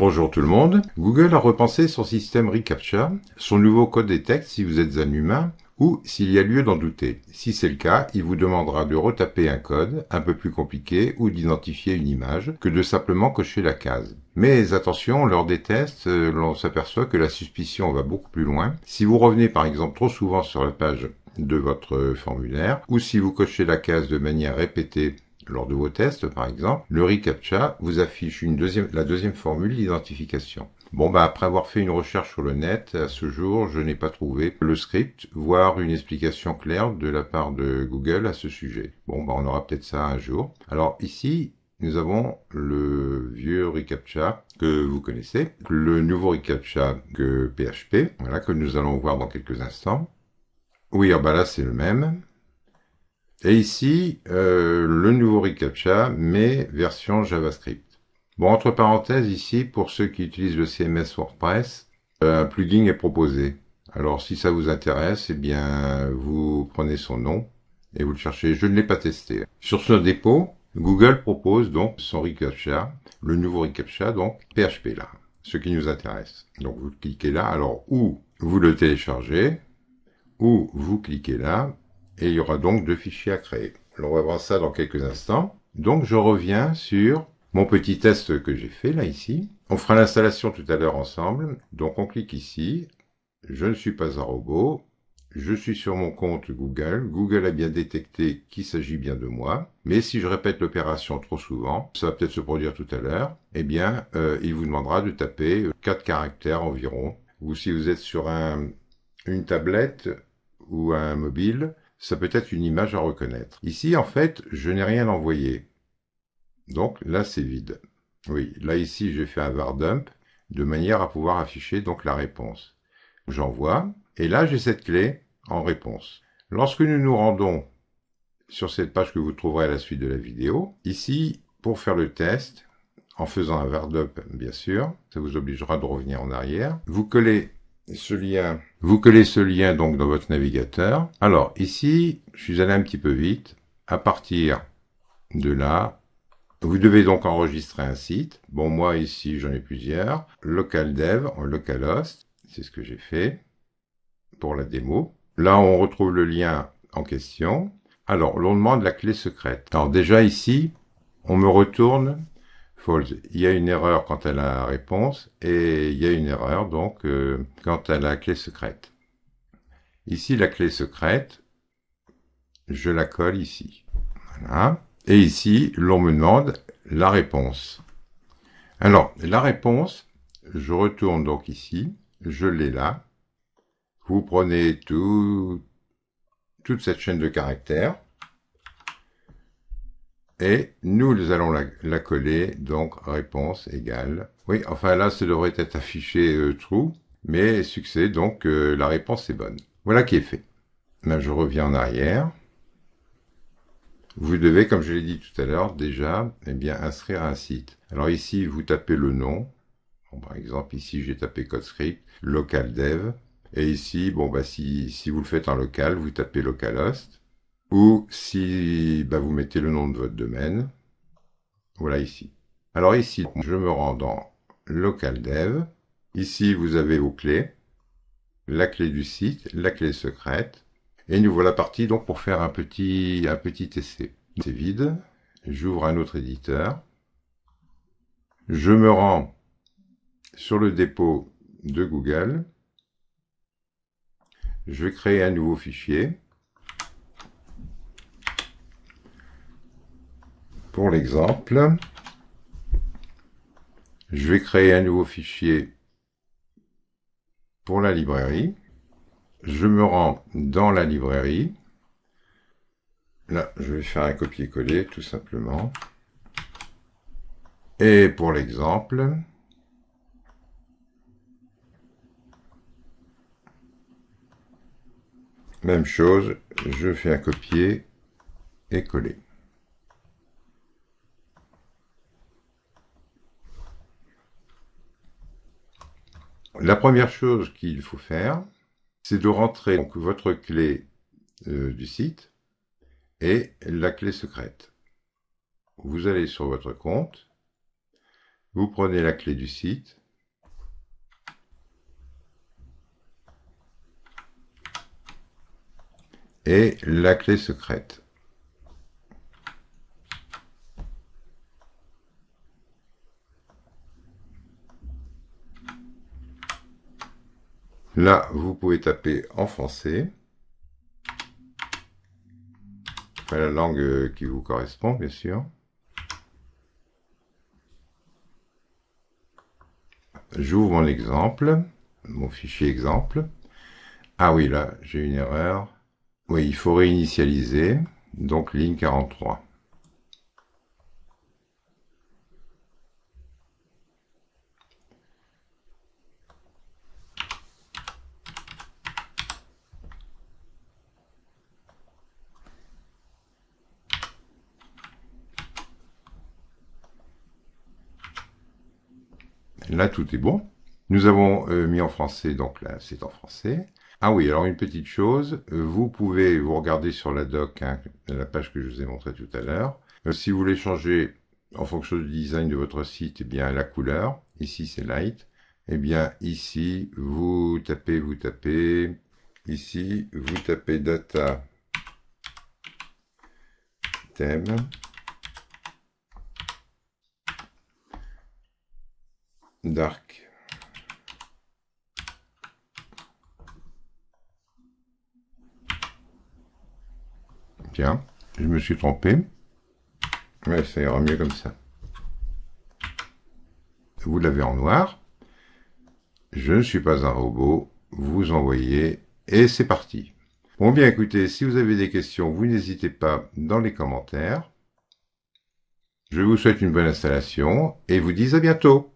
Bonjour tout le monde. Google a repensé son système reCAPTCHA, son nouveau code des textes si vous êtes un humain ou s'il y a lieu d'en douter. Si c'est le cas, il vous demandera de retaper un code un peu plus compliqué ou d'identifier une image que de simplement cocher la case. Mais attention, lors des tests, euh, l'on s'aperçoit que la suspicion va beaucoup plus loin. Si vous revenez par exemple trop souvent sur la page de votre formulaire ou si vous cochez la case de manière répétée lors de vos tests, par exemple, le ReCAPTCHA vous affiche une deuxième, la deuxième formule d'identification. Bon, bah, après avoir fait une recherche sur le net, à ce jour, je n'ai pas trouvé le script, voire une explication claire de la part de Google à ce sujet. Bon, bah, on aura peut-être ça un jour. Alors ici, nous avons le vieux ReCAPTCHA que vous connaissez, le nouveau ReCAPTCHA que PHP, voilà, que nous allons voir dans quelques instants. Oui, ah, bah, là, c'est le même. Et ici, euh, le nouveau reCAPTCHA, mais version JavaScript. Bon, entre parenthèses, ici, pour ceux qui utilisent le CMS WordPress, euh, un plugin est proposé. Alors, si ça vous intéresse, eh bien, vous prenez son nom et vous le cherchez. Je ne l'ai pas testé. Sur ce dépôt, Google propose donc son reCAPTCHA, le nouveau reCAPTCHA, donc PHP là, ce qui nous intéresse. Donc, vous cliquez là. Alors, ou vous le téléchargez, ou vous cliquez là et il y aura donc deux fichiers à créer. on va voir ça dans quelques instants. Donc je reviens sur mon petit test que j'ai fait là ici. On fera l'installation tout à l'heure ensemble. Donc on clique ici. Je ne suis pas un robot. Je suis sur mon compte Google. Google a bien détecté qu'il s'agit bien de moi. Mais si je répète l'opération trop souvent, ça va peut-être se produire tout à l'heure, eh bien, euh, il vous demandera de taper quatre caractères environ. Ou si vous êtes sur une tablette ou un mobile, ça peut être une image à reconnaître. Ici, en fait, je n'ai rien envoyé. Donc là, c'est vide. Oui, là ici, j'ai fait un var dump de manière à pouvoir afficher donc la réponse. J'envoie, et là, j'ai cette clé en réponse. Lorsque nous nous rendons sur cette page que vous trouverez à la suite de la vidéo, ici, pour faire le test, en faisant un var dump, bien sûr, ça vous obligera de revenir en arrière, vous collez ce lien, vous collez ce lien donc dans votre navigateur. Alors ici, je suis allé un petit peu vite. À partir de là, vous devez donc enregistrer un site. Bon, moi ici, j'en ai plusieurs. Local dev localhost, c'est ce que j'ai fait pour la démo. Là, on retrouve le lien en question. Alors, l'on demande la clé secrète. Alors déjà ici, on me retourne il y a une erreur quant à la réponse et il y a une erreur donc euh, quant à la clé secrète. Ici, la clé secrète, je la colle ici. Voilà. Et ici, l'on me demande la réponse. Alors, la réponse, je retourne donc ici, je l'ai là. Vous prenez tout, toute cette chaîne de caractères, et nous allons la, coller, donc réponse égale. Oui, enfin là, ça devrait être affiché euh, true, mais succès, donc euh, la réponse est bonne. Voilà qui est fait. je reviens en arrière. Vous devez, comme je l'ai dit tout à l'heure, déjà, eh bien, inscrire un site. Alors ici, vous tapez le nom. par exemple, ici, j'ai tapé CodeScript, local dev. Et ici, bon, bah, si, si vous le faites en local, vous tapez localhost ou si bah, vous mettez le nom de votre domaine. Voilà ici. Alors ici, je me rends dans local dev. Ici, vous avez vos clés, la clé du site, la clé secrète. Et nous voilà partis donc pour faire un petit, un petit essai. C'est vide. J'ouvre un autre éditeur. Je me rends sur le dépôt de Google. Je crée un nouveau fichier. Pour l'exemple, je vais créer un nouveau fichier pour la librairie. Je me rends dans la librairie. Là, je vais faire un copier-coller, tout simplement. Et pour l'exemple, même chose, je fais un copier et coller. La première chose qu'il faut faire, c'est de rentrer donc, votre clé euh, du site et la clé secrète. Vous allez sur votre compte, vous prenez la clé du site, et la clé secrète. Là, vous pouvez taper en français. la langue euh, qui vous correspond, bien sûr. J'ouvre mon exemple, mon fichier exemple. Ah oui, là, j'ai une erreur. Oui, il faut réinitialiser. Donc, ligne 43. Là, tout est bon. Nous avons euh, mis en français, donc là, c'est en français. Ah oui, alors une petite chose, euh, vous pouvez vous regarder sur la doc, hein, la page que je vous ai montrée tout à l'heure. Euh, si vous voulez changer en fonction du design de votre site, eh bien la couleur, ici c'est light, eh bien ici vous tapez, vous tapez, ici vous tapez data thème Dark. Tiens, je me suis trompé. Mais ça ira mieux comme ça. Vous l'avez en noir. Je ne suis pas un robot. Vous envoyez et c'est parti. Bon bien écoutez, si vous avez des questions, vous n'hésitez pas dans les commentaires. Je vous souhaite une bonne installation et vous dis à bientôt.